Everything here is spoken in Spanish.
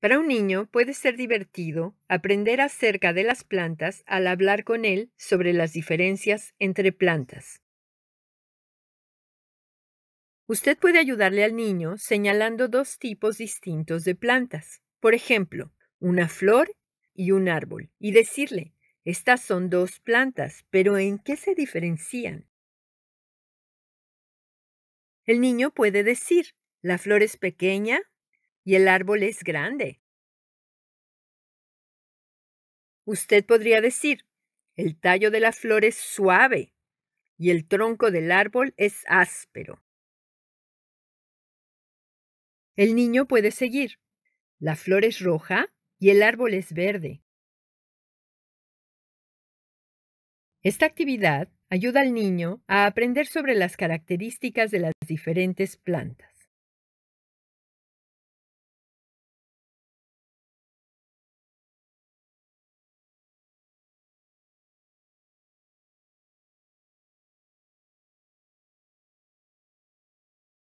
Para un niño puede ser divertido aprender acerca de las plantas al hablar con él sobre las diferencias entre plantas. Usted puede ayudarle al niño señalando dos tipos distintos de plantas, por ejemplo, una flor y un árbol, y decirle, estas son dos plantas, pero ¿en qué se diferencian? El niño puede decir, la flor es pequeña el árbol es grande. Usted podría decir, el tallo de la flor es suave y el tronco del árbol es áspero. El niño puede seguir. La flor es roja y el árbol es verde. Esta actividad ayuda al niño a aprender sobre las características de las diferentes plantas.